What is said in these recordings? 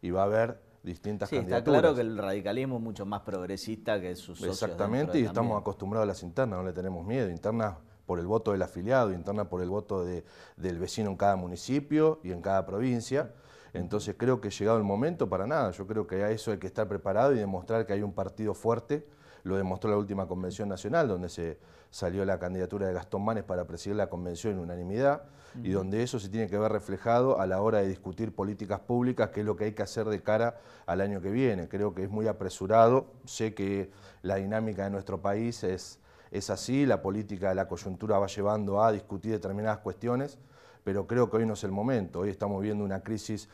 y va a haber distintas sí, Está claro que el radicalismo es mucho más progresista que sus socios. Exactamente, y estamos acostumbrados a las internas, no le tenemos miedo. Internas por el voto del afiliado, internas por el voto del vecino en cada municipio y en cada provincia. Entonces creo que ha llegado el momento, para nada, yo creo que a eso hay que estar preparado y demostrar que hay un partido fuerte lo demostró la última convención nacional, donde se salió la candidatura de Gastón Manes para presidir la convención en unanimidad y donde eso se tiene que ver reflejado a la hora de discutir políticas públicas, que es lo que hay que hacer de cara al año que viene. Creo que es muy apresurado, sé que la dinámica de nuestro país es, es así, la política de la coyuntura va llevando a discutir determinadas cuestiones, pero creo que hoy no es el momento, hoy estamos viendo una crisis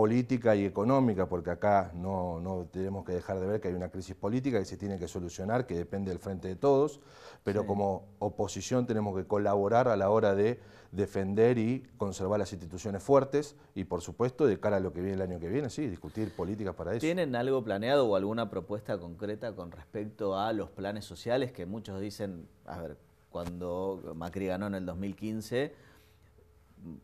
política y económica, porque acá no, no, tenemos que dejar de ver que hay una crisis política que se tiene que solucionar, que depende del frente de todos, pero como oposición tenemos que colaborar a la hora de defender y conservar las instituciones fuertes y, por supuesto, de cara a lo que viene el año que viene, sí, discutir políticas para eso. ¿Tienen algo planeado o alguna propuesta concreta con respecto a los planes sociales que muchos dicen, a ver, cuando Macri ganó en el 2015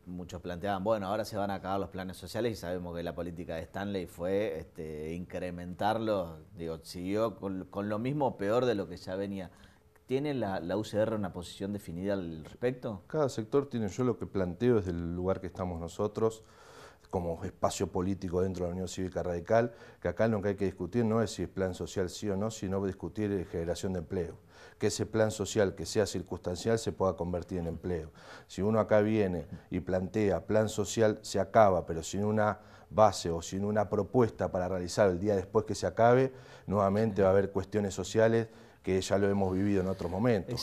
muchos planteaban, bueno, ahora se van a acabar los planes sociales y sabemos que la política de Stanley fue este, incrementarlos, digo, siguió con, lo mismo peor de lo que ya venía. ¿Tiene la, la, UCR una posición definida al respecto? Cada sector tiene, yo lo que planteo desde el lugar que estamos nosotros, como espacio político dentro de la Unión Cívica Radical, que acá lo que hay que discutir no es si es plan social sí o no, sino discutir eh, generación de empleo. Que ese plan social que sea circunstancial se pueda convertir en empleo. Si uno acá viene y plantea plan social, se acaba, pero sin una base o sin una propuesta para realizar el día después que se acabe, nuevamente va a haber cuestiones sociales que ya lo hemos vivido en otros momentos.